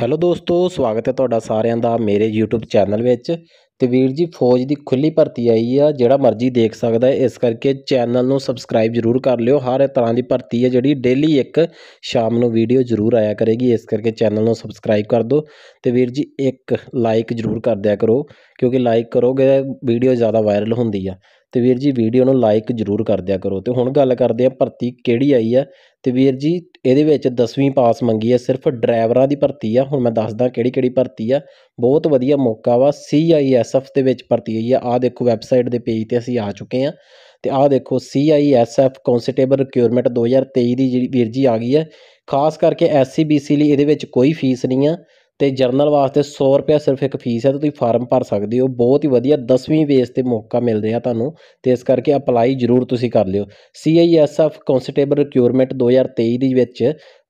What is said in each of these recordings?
hello ਦੋਸਤੋ ਸਵਾਗਤ ਹੈ ਤੁਹਾਡਾ ਸਾਰਿਆਂ ਦਾ ਮੇਰੇ YouTube ਚੈਨਲ ਵਿੱਚ ਤੇ ਵੀਰ ਜੀ ਫੌਜ ਦੀ ਖੁੱਲੀ ਭਰਤੀ ਆਈ ਆ ਜਿਹੜਾ ਮਰਜ਼ੀ ਦੇਖ ਸਕਦਾ ਹੈ ਇਸ ਕਰਕੇ ਚੈਨਲ ਨੂੰ ਸਬਸਕ੍ਰਾਈਬ ਜ਼ਰੂਰ ਕਰ ਲਿਓ ਹਰ ਤਰ੍ਹਾਂ ਦੀ ਭਰਤੀ ਹੈ ਜਿਹੜੀ ਡੇਲੀ ਇੱਕ ਸ਼ਾਮ ਨੂੰ ਵੀਡੀਓ ਜ਼ਰੂਰ ਆਇਆ ਕਰੇਗੀ ਇਸ ਕਰਕੇ ਚੈਨਲ ਨੂੰ ਸਬਸਕ੍ਰਾਈਬ ਕਰ ਦਿਓ ਤੇ ਵੀਰ ਜੀ ਇੱਕ ਲਾਈਕ ਜ਼ਰੂਰ ਕਰ ਦਿਆ ਕਰੋ ਕਿਉਂਕਿ ਲਾਈਕ ਕਰੋਗੇ ਵੀਡੀਓ ਜ਼ਿਆਦਾ ਵਾਇਰਲ ਹੁੰਦੀ ਆ ਤੇ ਵੀਰ ਜੀ ਵੀਡੀਓ ਨੂੰ ਲਾਈਕ ਜ਼ਰੂਰ ਕਰ ਦਿਆ ਕਰੋ ਤੇ ਹੁਣ ਗੱਲ ਕਰਦੇ ਆ ਭਰਤੀ ਕਿਹੜੀ ਆਈ ਆ ਤੇ ਵੀਰ ਜੀ ਇਹਦੇ ਵਿੱਚ 10ਵੀਂ ਪਾਸ ਮੰਗੀ ਆ ਸਿਰਫ ਡਰਾਈਵਰਾਂ ਦੀ ਭਰਤੀ ਆ ਹੁਣ ਮੈਂ ਦੱਸਦਾ ਕਿਹੜੀ ਕਿਹੜੀ ਭਰਤੀ ਆ ਬਹੁਤ ਵਧੀਆ ਮੌਕਾ ਵਾ ਸੀਆਈਐਸ ਐਸਐਫ ਦੇ ਵਿੱਚ ਭਰਤੀ ਹੋਈ ਹੈ ਆਹ ਦੇਖੋ ਵੈਬਸਾਈਟ ਦੇ ਪੇਜ ਤੇ ਅਸੀਂ ਆ ਚੁੱਕੇ ਹਾਂ ਤੇ ਆਹ ਦੇਖੋ ਸੀਆਈਐਸਐਫ ਕਨਸਟੇਬਲ ਰਿਕਰੂਟਮੈਂਟ 2023 ਦੀ ਜਿਹੜੀ ਵੀਰ ਜੀ ਆ ਗਈ ਹੈ ਖਾਸ ਕਰਕੇ ਐਸਸੀਬੀਸੀ ਲਈ ਇਹਦੇ ਵਿੱਚ ਕੋਈ ਫੀਸ ਨਹੀਂ ਆ ਤੇ ਜਰਨਲ ਵਾਸਤੇ 100 ਰੁਪਏ ਸਿਰਫ ਇੱਕ ਫੀਸ ਹੈ ਤੇ ਤੁਸੀਂ ਫਾਰਮ ਭਰ ਸਕਦੇ ਹੋ ਬਹੁਤ ਹੀ ਵਧੀਆ 10ਵੀਂ ਬੇਸ ਤੇ ਮੌਕਾ ਮਿਲ ਰਿਹਾ ਤੁਹਾਨੂੰ ਤੇ ਇਸ ਕਰਕੇ ਅਪਲਾਈ ਜ਼ਰੂਰ ਤੁਸੀਂ ਕਰ ਲਿਓ ਸੀਆਈਐਸਐਫ ਕਨਸਟੇਬਲ ਰਿਕਰੂਟਮੈਂਟ 2023 ਦੇ ਵਿੱਚ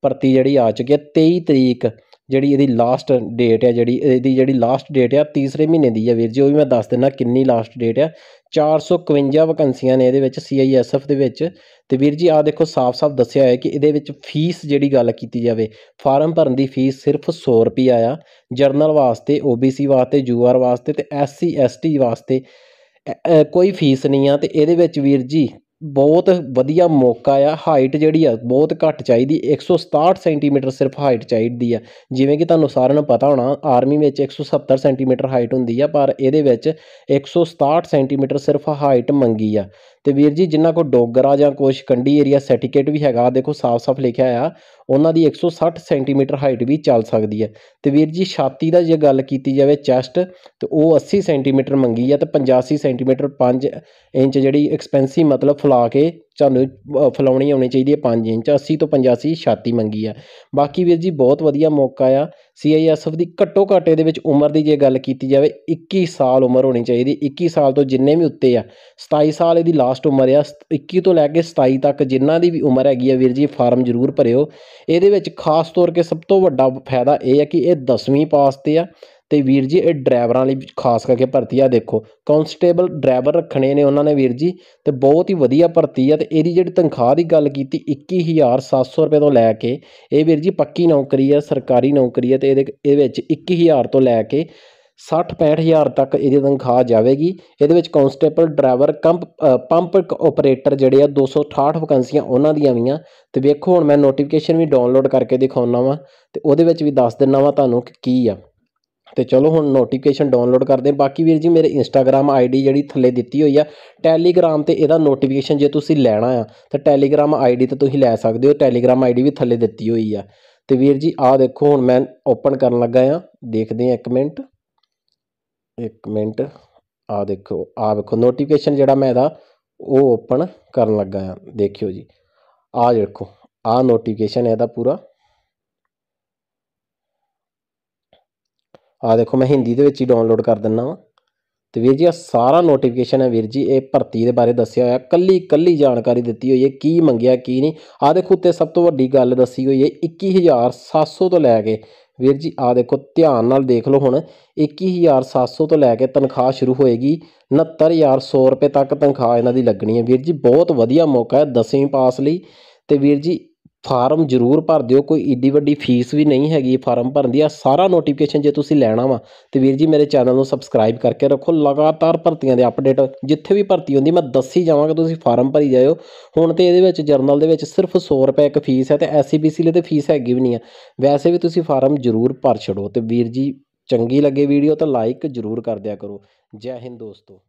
ਭਰਤੀ ਜਿਹੜੀ ਆ ਚੁੱਕੀ ਹੈ 23 ਤਰੀਕ ਜਿਹੜੀ ਇਹਦੀ ਲਾਸਟ ਡੇਟ ਹੈ ਜਿਹੜੀ ਇਹਦੀ ਜਿਹੜੀ ਲਾਸਟ ਡੇਟ ਆ ਤੀਸਰੇ ਮਹੀਨੇ ਦੀ ਹੈ ਵੀਰ ਜੀ ਉਹ ਵੀ ਮੈਂ ਦੱਸ ਦਿੰਦਾ ਕਿੰਨੀ ਲਾਸਟ ਡੇਟ ਆ 452 ਵੈਕੈਂਸੀਆਂ ਨੇ ਇਹਦੇ ਵਿੱਚ ਸੀਆਈਐਸਐਫ ਦੇ ਵਿੱਚ ਤੇ ਵੀਰ ਜੀ ਆ ਦੇਖੋ ਸਾਫ਼-ਸਾਫ਼ ਦੱਸਿਆ ਹੋਇਆ ਕਿ ਇਹਦੇ ਵਿੱਚ ਫੀਸ ਜਿਹੜੀ ਗੱਲ ਕੀਤੀ ਜਾਵੇ ਫਾਰਮ ਭਰਨ ਦੀ ਫੀਸ ਸਿਰਫ 100 ਰੁਪਏ ਆ ਜਰਨਲ ਵਾਸਤੇ ਓਬੀਸੀ ਵਾਸਤੇ ਯੂਆਰ ਵਾਸਤੇ ਤੇ ਐਸਸੀ ਐਸਟੀ ਵਾਸਤੇ ਕੋਈ ਫੀਸ ਨਹੀਂ ਆ ਤੇ ਇਹਦੇ ਵਿੱਚ ਵੀਰ ਜੀ ਬਹੁਤ ਵਧੀਆ ਮੌਕਾ ਆ ਹਾਈਟ ਜਿਹੜੀ ਆ ਬਹੁਤ ਘੱਟ ਚਾਹੀਦੀ 167 ਸੈਂਟੀਮੀਟਰ ਸਿਰਫ ਹਾਈਟ ਚਾਹੀਦੀ ਆ ਜਿਵੇਂ ਕਿ ਤੁਹਾਨੂੰ ਸਾਰਿਆਂ ਨੂੰ ਪਤਾ ਹੋਣਾ ਆਰਮੀ ਵਿੱਚ 170 ਸੈਂਟੀਮੀਟਰ ਹਾਈਟ ਹੁੰਦੀ ਆ ਪਰ ਇਹਦੇ ਵਿੱਚ 167 ਸੈਂਟੀਮੀਟਰ ਸਿਰਫ ਹਾਈਟ ਮੰਗੀ ਆ ਤੇ ਵੀਰ ਜੀ ਜਿਨ੍ਹਾਂ ਕੋ ਡੋਗਰਾ ਜਾਂ ਕੋਸ਼ ਕੰਡੀ ਏਰੀਆ ਸਰਟੀਫਿਕੇਟ ਵੀ ਹੈਗਾ ਦੇਖੋ ਸਾਫ਼-ਸਾਫ਼ ਲਿਖਿਆ ਆ ਉਹਨਾਂ ਦੀ 160 ਸੈਂਟੀਮੀਟਰ ਹਾਈਟ ਵੀ ਚੱਲ ਸਕਦੀ ਹੈ ਤੇ ਵੀਰ ਜੀ ਛਾਤੀ ਦਾ ਜੇ ਗੱਲ ਕੀਤੀ ਜਾਵੇ ਚੈਸਟ ਤੇ ਉਹ 80 ਸੈਂਟੀਮੀਟਰ ਮੰਗੀ ਆ ਤੇ 85 ਸੈਂਟੀਮੀਟਰ 5 ਇੰਚ ਜਿਹੜੀ ਐਕਸਪੈਂਸਿਵ ਮਤਲਬ ਫੁਲਾ ਕੇ ਤੁਹਾਨੂੰ ਫਲਾਉਣੀ ਆਉਣੀ ਚਾਹੀਦੀ ਹੈ 5 ਇੰਚ 80 ਤੋਂ 85 ਛਾਤੀ ਮੰਗੀ ਆ ਬਾਕੀ ਵੀਰ ਜੀ ਬਹੁਤ ਵਧੀਆ ਮੌਕਾ ਆ ਸੀਆਈਐਸਐਫ ਦੀ ਘੱਟੋ ਘਾਟੇ ਦੇ ਵਿੱਚ ਉਮਰ ਦੀ ਜੇ ਗੱਲ ਕੀਤੀ ਜਾਵੇ 21 ਸਾਲ ਉਮਰ ਹੋਣੀ ਚਾਹੀਦੀ 21 ਸਾਲ ਤੋਂ ਜਿੰਨੇ ਵੀ ਉੱਤੇ ਆ 27 ਸਾਲ ਇਹਦੀ ਲਾਸਟ ਉਮਰ ਆ 21 ਤੋਂ ਲੈ ਕੇ 27 ਤੱਕ ਜਿੰਨਾ ਦੀ ਵੀ ਉਮਰ ਹੈਗੀ ਆ ਵੀਰ ਜੀ ਫਾਰਮ ਜ਼ਰੂਰ ਭਰਿਓ ਇਹਦੇ ਵਿੱਚ ਖਾਸ ਤੌਰ ਕੇ ਸਭ ਤੋਂ ਵੱਡਾ ਫਾਇਦਾ ਇਹ ਹੈ ਕਿ ਇਹ 10ਵੀਂ ਪਾਸ ਤੇ ਆ ਤੇ ਵੀਰ ਜੀ ਇਹ ਡਰਾਈਵਰਾਂ ਲਈ ਖਾਸ ਕਰਕੇ ਭਰਤੀ ਆ ਦੇਖੋ ਕਨਸਟੇਬਲ ਡਰਾਈਵਰ ਰੱਖਣੇ ਨੇ ਉਹਨਾਂ ਨੇ ਵੀਰ ਜੀ ਤੇ ਬਹੁਤ ਹੀ ਵਧੀਆ ਭਰਤੀ ਆ ਤੇ ਇਹਦੀ ਜਿਹੜੀ ਤਨਖਾਹ ਦੀ ਗੱਲ ਕੀਤੀ 21700 ਰੁਪਏ ਤੋਂ ਲੈ ਕੇ ਇਹ ਵੀਰ ਜੀ ਪੱਕੀ ਨੌਕਰੀ ਆ ਸਰਕਾਰੀ ਨੌਕਰੀ ਆ ਤੇ ਇਹਦੇ ਇਹ ਵਿੱਚ 21000 ਤੋਂ ਲੈ ਕੇ 60-65000 ਤੱਕ ਇਹਦੀ ਤਨਖਾਹ ਜਾਵੇਗੀ ਇਹਦੇ ਵਿੱਚ ਕਨਸਟੇਬਲ ਡਰਾਈਵਰ ਕੰਪ ਪੰਪ ਆਪਰੇਟਰ ਜਿਹੜੇ ਆ 268 ਵੈਕੈਂਸੀਆਂ ਉਹਨਾਂ ਦੀਆਂ ਵੀਆਂ ਤੇ ਵੇਖੋ ਹੁਣ ਮੈਂ ਨੋਟੀਫਿਕੇਸ਼ਨ ਵੀ ਡਾਊਨਲੋਡ ਕਰਕੇ ਦਿਖਾਉਣਾ ਵਾਂ ਤੇ ਉਹਦੇ ਵਿੱਚ ਵੀ ਦੱਸ ਦਿੰਨਾ ਵਾਂ ਤੁਹਾਨੂੰ ਕਿ ਕੀ ਆ ਤੇ ਚਲੋ ਹੁਣ ਨੋਟੀਫਿਕੇਸ਼ਨ ਡਾਊਨਲੋਡ ਕਰਦੇ ਬਾਕੀ ਵੀਰ ਜੀ ਮੇਰੇ ਇੰਸਟਾਗ੍ਰam ਆਈਡੀ ਜਿਹੜੀ ਥੱਲੇ ਦਿੱਤੀ ਹੋਈ ਆ ਟੈਲੀਗ੍ਰam ਤੇ ਇਹਦਾ ਨੋਟੀਫਿਕੇਸ਼ਨ ਜੇ ਤੁਸੀਂ ਲੈਣਾ ਆ ਤਾਂ ਟੈਲੀਗ੍ਰam ਆਈਡੀ ਤੇ ਤੁਸੀਂ ਲੈ ਸਕਦੇ ਹੋ ਟੈਲੀਗ੍ਰam ਆਈਡੀ ਵੀ ਥੱਲੇ ਦਿੱਤੀ ਹੋਈ ਆ ਤੇ ਵੀਰ ਜੀ ਆ ਦੇਖੋ ਹੁਣ ਮੈਂ ਓਪਨ ਕਰਨ ਲੱਗਾ ਆ ਦੇਖਦੇ ਆ 1 ਮਿੰਟ 1 ਮਿੰਟ ਆ ਦੇਖੋ ਆ ਵੇਖੋ ਨੋਟੀਫਿਕੇਸ਼ਨ ਜਿਹੜਾ ਮੈਂ ਇਹਦਾ ਉਹ ਓਪਨ ਕਰਨ ਲੱਗਾ ਆ ਦੇਖਿਓ ਜੀ ਆ ਦੇਖੋ ਆ ਨੋਟੀਫਿਕੇਸ਼ਨ ਇਹਦਾ ਪੂਰਾ ਆ ਦੇਖੋ ਮੈਂ ਹਿੰਦੀ ਦੇ ਵਿੱਚ ਹੀ ਡਾਊਨਲੋਡ ਕਰ ਦਿੰਨਾ ਵਾ ਤੇ ਵੀਰ ਜੀ ਆ ਸਾਰਾ ਨੋਟੀਫਿਕੇਸ਼ਨ ਹੈ ਵੀਰ ਜੀ ਇਹ ਭਰਤੀ ਦੇ ਬਾਰੇ ਦੱਸਿਆ ਹੋਇਆ ਕੱਲੀ ਕੱਲੀ ਜਾਣਕਾਰੀ ਦਿੱਤੀ ਹੋਈ ਹੈ ਕੀ ਮੰਗਿਆ ਕੀ ਨਹੀਂ ਆ ਦੇਖੋ ਉੱਤੇ ਸਭ ਤੋਂ ਵੱਡੀ ਗੱਲ ਦੱਸੀ ਹੋਈ ਹੈ 21700 ਤੋਂ ਲੈ ਕੇ ਵੀਰ ਜੀ ਆ ਦੇਖੋ ਧਿਆਨ ਨਾਲ ਦੇਖ ਲਓ ਹੁਣ 21700 ਤੋਂ ਲੈ ਕੇ ਤਨਖਾਹ ਸ਼ੁਰੂ ਹੋਏਗੀ 69100 ਰੁਪਏ ਤੱਕ ਤਨਖਾਹ ਇਹਨਾਂ ਦੀ ਲੱਗਣੀ ਹੈ ਵੀਰ ਜੀ ਬਹੁਤ ਵਧੀਆ ਮੌਕਾ ਹੈ 10ਵੀਂ ਪਾਸ ਲਈ ਤੇ ਵੀਰ ਜੀ ਫਾਰਮ ਜ਼ਰੂਰ ਭਰ ਦਿਓ ਕੋਈ ਏਡੀ ਵੱਡੀ ਫੀਸ ਵੀ ਨਹੀਂ ਹੈਗੀ ਫਾਰਮ ਭਰਨ ਦੀ ਆ ਸਾਰਾ ਨੋਟੀਫਿਕੇਸ਼ਨ ਜੇ ਤੁਸੀਂ ਲੈਣਾ ਵਾ ਤੇ ਵੀਰ ਜੀ ਮੇਰੇ ਚੈਨਲ ਨੂੰ ਸਬਸਕ੍ਰਾਈਬ ਕਰਕੇ ਰੱਖੋ ਲਗਾਤਾਰ ਭਰਤੀਆਂ ਦੇ ਅਪਡੇਟ ਜਿੱਥੇ ਵੀ ਭਰਤੀ ਹੁੰਦੀ ਮੈਂ ਦੱਸੀ ਜਾਵਾਂਗਾ ਤੁਸੀਂ ਫਾਰਮ ਭਰੀ ਜਾਇਓ ਹੁਣ ਤੇ ਇਹਦੇ ਵਿੱਚ ਜਰਨਲ ਦੇ ਵਿੱਚ ਸਿਰਫ 100 ਰੁਪਏ ਇੱਕ ਫੀਸ ਹੈ ਤੇ ਐਸਸੀਬੀਸੀ e ਲਈ ਤੇ ਫੀਸ ਹੈਗੀ ਵੀ ਨਹੀਂ ਆ ਵੈਸੇ ਵੀ ਤੁਸੀਂ ਫਾਰਮ ਜ਼ਰੂਰ ਭਰ ਛੜੋ ਤੇ ਵੀਰ ਜੀ ਚੰਗੀ ਲੱਗੇ ਵੀਡੀਓ ਤਾਂ ਲਾਈਕ ਜ਼ਰੂਰ ਕਰ ਦਿਆ ਕਰੋ ਜੈ ਹਿੰਦ ਦੋਸਤੋ